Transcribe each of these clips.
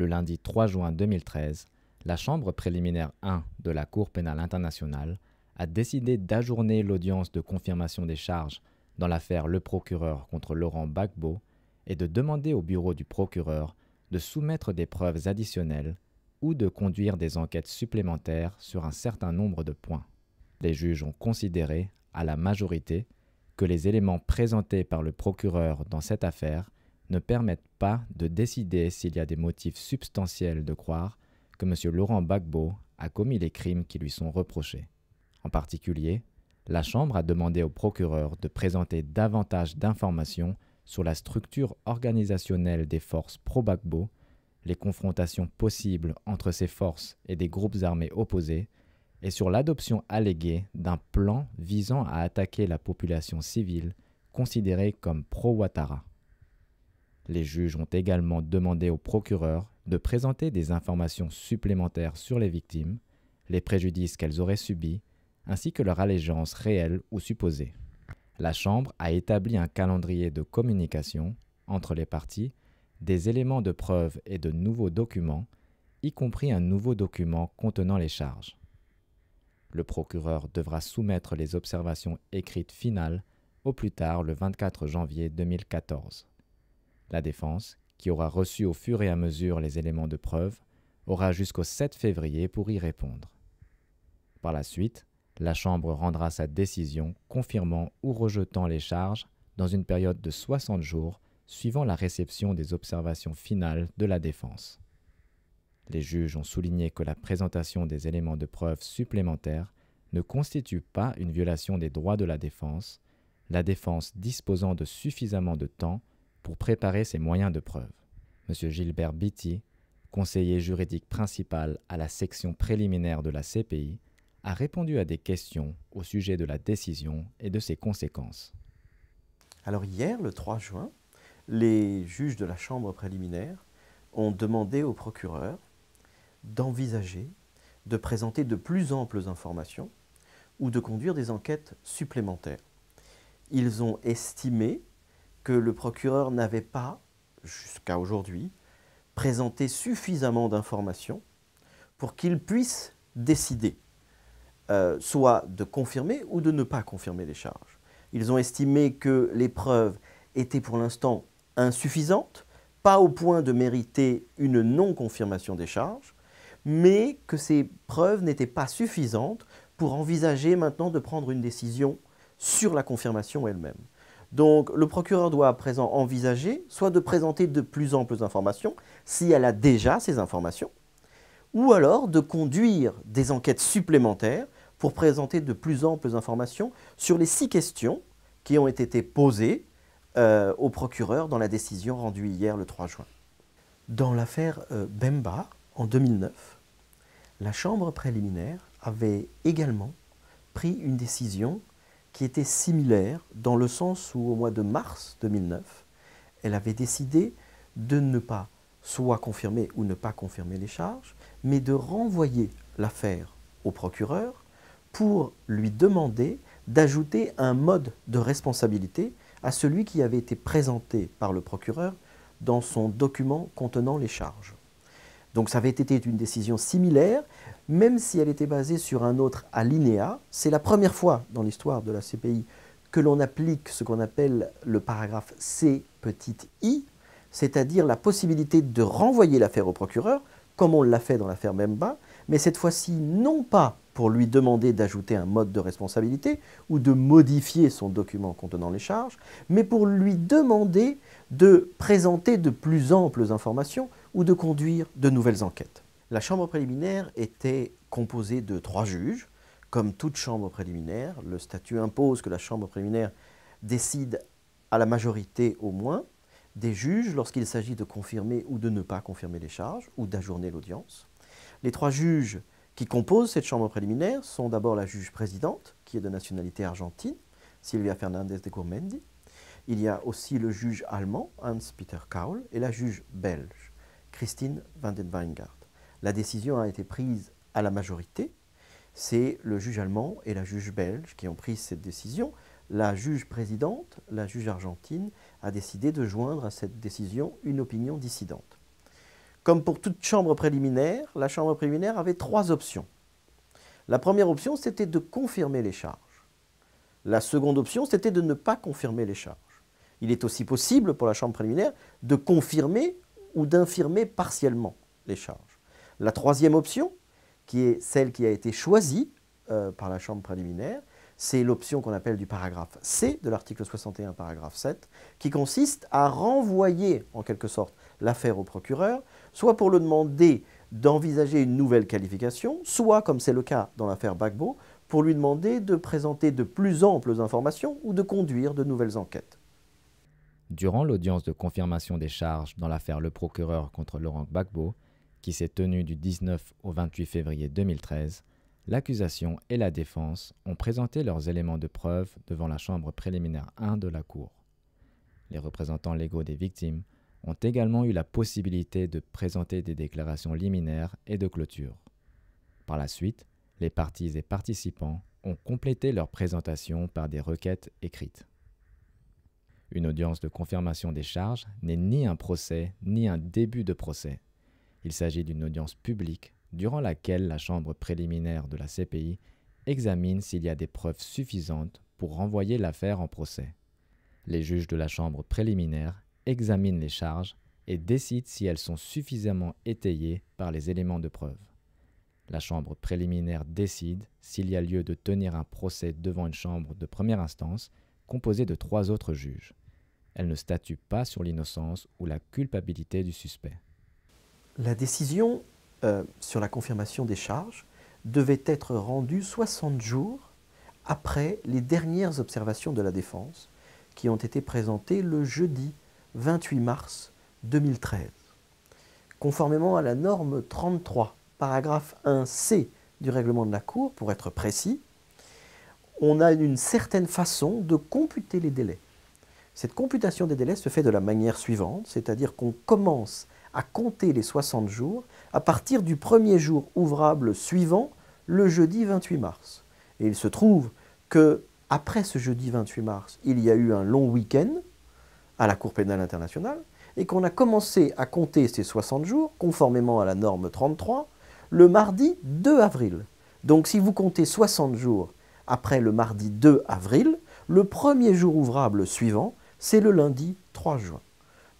le lundi 3 juin 2013, la Chambre préliminaire 1 de la Cour pénale internationale a décidé d'ajourner l'audience de confirmation des charges dans l'affaire Le Procureur contre Laurent Gbagbo et de demander au bureau du procureur de soumettre des preuves additionnelles ou de conduire des enquêtes supplémentaires sur un certain nombre de points. Les juges ont considéré, à la majorité, que les éléments présentés par le procureur dans cette affaire ne permettent pas de décider s'il y a des motifs substantiels de croire que M. Laurent Gbagbo a commis les crimes qui lui sont reprochés. En particulier, la Chambre a demandé au procureur de présenter davantage d'informations sur la structure organisationnelle des forces pro-Gbagbo, les confrontations possibles entre ces forces et des groupes armés opposés, et sur l'adoption alléguée d'un plan visant à attaquer la population civile considérée comme pro-Ouattara. Les juges ont également demandé au procureur de présenter des informations supplémentaires sur les victimes, les préjudices qu'elles auraient subis, ainsi que leur allégeance réelle ou supposée. La Chambre a établi un calendrier de communication entre les parties, des éléments de preuve et de nouveaux documents, y compris un nouveau document contenant les charges. Le procureur devra soumettre les observations écrites finales au plus tard le 24 janvier 2014. La défense, qui aura reçu au fur et à mesure les éléments de preuve, aura jusqu'au 7 février pour y répondre. Par la suite, la Chambre rendra sa décision confirmant ou rejetant les charges dans une période de 60 jours suivant la réception des observations finales de la défense. Les juges ont souligné que la présentation des éléments de preuve supplémentaires ne constitue pas une violation des droits de la défense, la défense disposant de suffisamment de temps pour préparer ses moyens de preuve. M. Gilbert Bitti, conseiller juridique principal à la section préliminaire de la CPI, a répondu à des questions au sujet de la décision et de ses conséquences. Alors hier, le 3 juin, les juges de la Chambre préliminaire ont demandé au procureur d'envisager de présenter de plus amples informations ou de conduire des enquêtes supplémentaires. Ils ont estimé que le procureur n'avait pas, jusqu'à aujourd'hui, présenté suffisamment d'informations pour qu'il puisse décider euh, soit de confirmer ou de ne pas confirmer les charges. Ils ont estimé que les preuves étaient pour l'instant insuffisantes, pas au point de mériter une non-confirmation des charges, mais que ces preuves n'étaient pas suffisantes pour envisager maintenant de prendre une décision sur la confirmation elle-même. Donc le procureur doit à présent envisager soit de présenter de plus amples informations, si elle a déjà ces informations, ou alors de conduire des enquêtes supplémentaires pour présenter de plus amples informations sur les six questions qui ont été posées euh, au procureur dans la décision rendue hier le 3 juin. Dans l'affaire euh, Bemba, en 2009, la Chambre préliminaire avait également pris une décision qui était similaire dans le sens où au mois de mars 2009, elle avait décidé de ne pas soit confirmer ou ne pas confirmer les charges, mais de renvoyer l'affaire au procureur pour lui demander d'ajouter un mode de responsabilité à celui qui avait été présenté par le procureur dans son document contenant les charges. Donc ça avait été une décision similaire, même si elle était basée sur un autre alinéa. C'est la première fois dans l'histoire de la CPI que l'on applique ce qu'on appelle le paragraphe C petite i, c'est-à-dire la possibilité de renvoyer l'affaire au procureur, comme on l'a fait dans l'affaire Memba, mais cette fois-ci non pas pour lui demander d'ajouter un mode de responsabilité ou de modifier son document contenant les charges, mais pour lui demander de présenter de plus amples informations ou de conduire de nouvelles enquêtes. La chambre préliminaire était composée de trois juges. Comme toute chambre préliminaire, le statut impose que la chambre préliminaire décide à la majorité au moins des juges lorsqu'il s'agit de confirmer ou de ne pas confirmer les charges ou d'ajourner l'audience. Les trois juges qui composent cette chambre préliminaire sont d'abord la juge présidente, qui est de nationalité argentine, Silvia Fernandez de Gourmendi. Il y a aussi le juge allemand, Hans-Peter Kaul, et la juge belge. Christine van den Weingart. La décision a été prise à la majorité. C'est le juge allemand et la juge belge qui ont pris cette décision. La juge présidente, la juge argentine, a décidé de joindre à cette décision une opinion dissidente. Comme pour toute chambre préliminaire, la chambre préliminaire avait trois options. La première option, c'était de confirmer les charges. La seconde option, c'était de ne pas confirmer les charges. Il est aussi possible pour la chambre préliminaire de confirmer ou d'infirmer partiellement les charges. La troisième option, qui est celle qui a été choisie euh, par la Chambre préliminaire, c'est l'option qu'on appelle du paragraphe C de l'article 61, paragraphe 7, qui consiste à renvoyer en quelque sorte l'affaire au procureur, soit pour le demander d'envisager une nouvelle qualification, soit, comme c'est le cas dans l'affaire Bagbo, pour lui demander de présenter de plus amples informations ou de conduire de nouvelles enquêtes. Durant l'audience de confirmation des charges dans l'affaire Le Procureur contre Laurent Gbagbo, qui s'est tenue du 19 au 28 février 2013, l'accusation et la défense ont présenté leurs éléments de preuve devant la chambre préliminaire 1 de la Cour. Les représentants légaux des victimes ont également eu la possibilité de présenter des déclarations liminaires et de clôture. Par la suite, les parties et participants ont complété leur présentation par des requêtes écrites. Une audience de confirmation des charges n'est ni un procès ni un début de procès. Il s'agit d'une audience publique durant laquelle la chambre préliminaire de la CPI examine s'il y a des preuves suffisantes pour renvoyer l'affaire en procès. Les juges de la chambre préliminaire examinent les charges et décident si elles sont suffisamment étayées par les éléments de preuve. La chambre préliminaire décide s'il y a lieu de tenir un procès devant une chambre de première instance composée de trois autres juges elle ne statue pas sur l'innocence ou la culpabilité du suspect. La décision euh, sur la confirmation des charges devait être rendue 60 jours après les dernières observations de la défense qui ont été présentées le jeudi 28 mars 2013. Conformément à la norme 33, paragraphe 1C du règlement de la Cour, pour être précis, on a une certaine façon de computer les délais. Cette computation des délais se fait de la manière suivante, c'est-à-dire qu'on commence à compter les 60 jours à partir du premier jour ouvrable suivant, le jeudi 28 mars. Et il se trouve que après ce jeudi 28 mars, il y a eu un long week-end à la Cour pénale internationale et qu'on a commencé à compter ces 60 jours, conformément à la norme 33, le mardi 2 avril. Donc si vous comptez 60 jours après le mardi 2 avril, le premier jour ouvrable suivant, c'est le lundi 3 juin.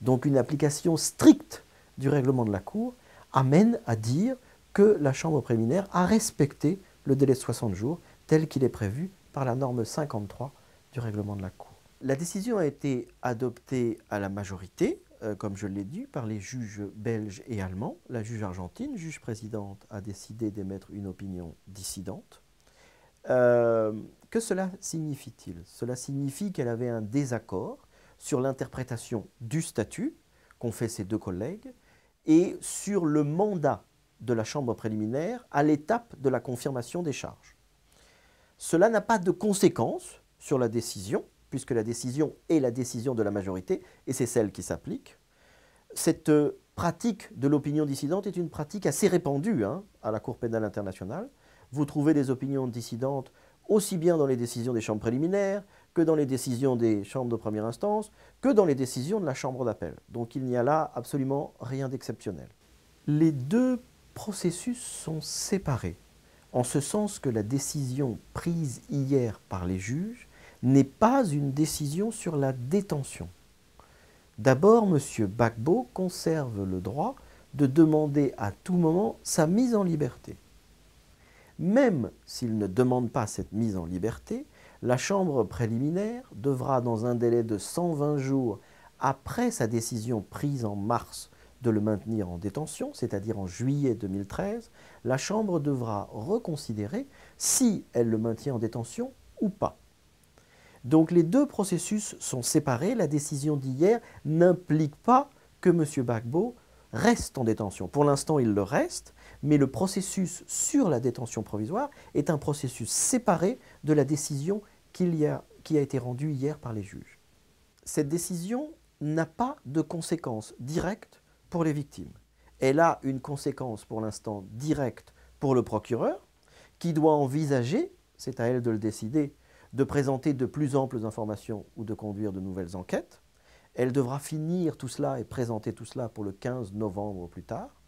Donc une application stricte du règlement de la Cour amène à dire que la Chambre préliminaire a respecté le délai de 60 jours tel qu'il est prévu par la norme 53 du règlement de la Cour. La décision a été adoptée à la majorité, euh, comme je l'ai dit, par les juges belges et allemands. La juge argentine, juge présidente, a décidé d'émettre une opinion dissidente. Euh, que cela signifie-t-il Cela signifie qu'elle avait un désaccord sur l'interprétation du statut qu'ont fait ces deux collègues et sur le mandat de la Chambre préliminaire à l'étape de la confirmation des charges. Cela n'a pas de conséquence sur la décision, puisque la décision est la décision de la majorité, et c'est celle qui s'applique. Cette pratique de l'opinion dissidente est une pratique assez répandue hein, à la Cour pénale internationale. Vous trouvez des opinions dissidentes aussi bien dans les décisions des chambres préliminaires, que dans les décisions des chambres de première instance, que dans les décisions de la chambre d'appel. Donc il n'y a là absolument rien d'exceptionnel. Les deux processus sont séparés, en ce sens que la décision prise hier par les juges n'est pas une décision sur la détention. D'abord, M. Bagbo conserve le droit de demander à tout moment sa mise en liberté. Même s'il ne demande pas cette mise en liberté, la Chambre préliminaire devra, dans un délai de 120 jours après sa décision prise en mars de le maintenir en détention, c'est-à-dire en juillet 2013, la Chambre devra reconsidérer si elle le maintient en détention ou pas. Donc les deux processus sont séparés. La décision d'hier n'implique pas que M. Gbagbo reste en détention. Pour l'instant, il le reste, mais le processus sur la détention provisoire est un processus séparé de la décision qui a été rendue hier par les juges. Cette décision n'a pas de conséquences directes pour les victimes. Elle a une conséquence pour l'instant directe pour le procureur, qui doit envisager, c'est à elle de le décider, de présenter de plus amples informations ou de conduire de nouvelles enquêtes. Elle devra finir tout cela et présenter tout cela pour le 15 novembre au plus tard.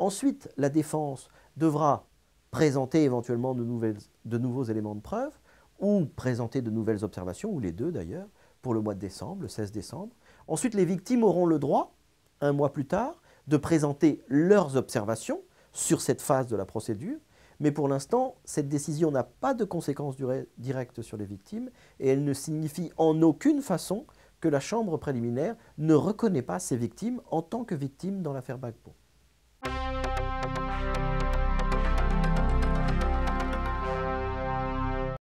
Ensuite, la défense devra présenter éventuellement de, nouveaux éléments de preuve ou présenter de nouvelles observations, ou les deux d'ailleurs, pour le mois de décembre, le 16 décembre. Ensuite, les victimes auront le droit, un mois plus tard, de présenter leurs observations sur cette phase de la procédure, mais pour l'instant, cette décision n'a pas de conséquences directes sur les victimes et elle ne signifie en aucune façon que la chambre préliminaire ne reconnaît pas ces victimes en tant que victimes dans l'affaire Bagpo.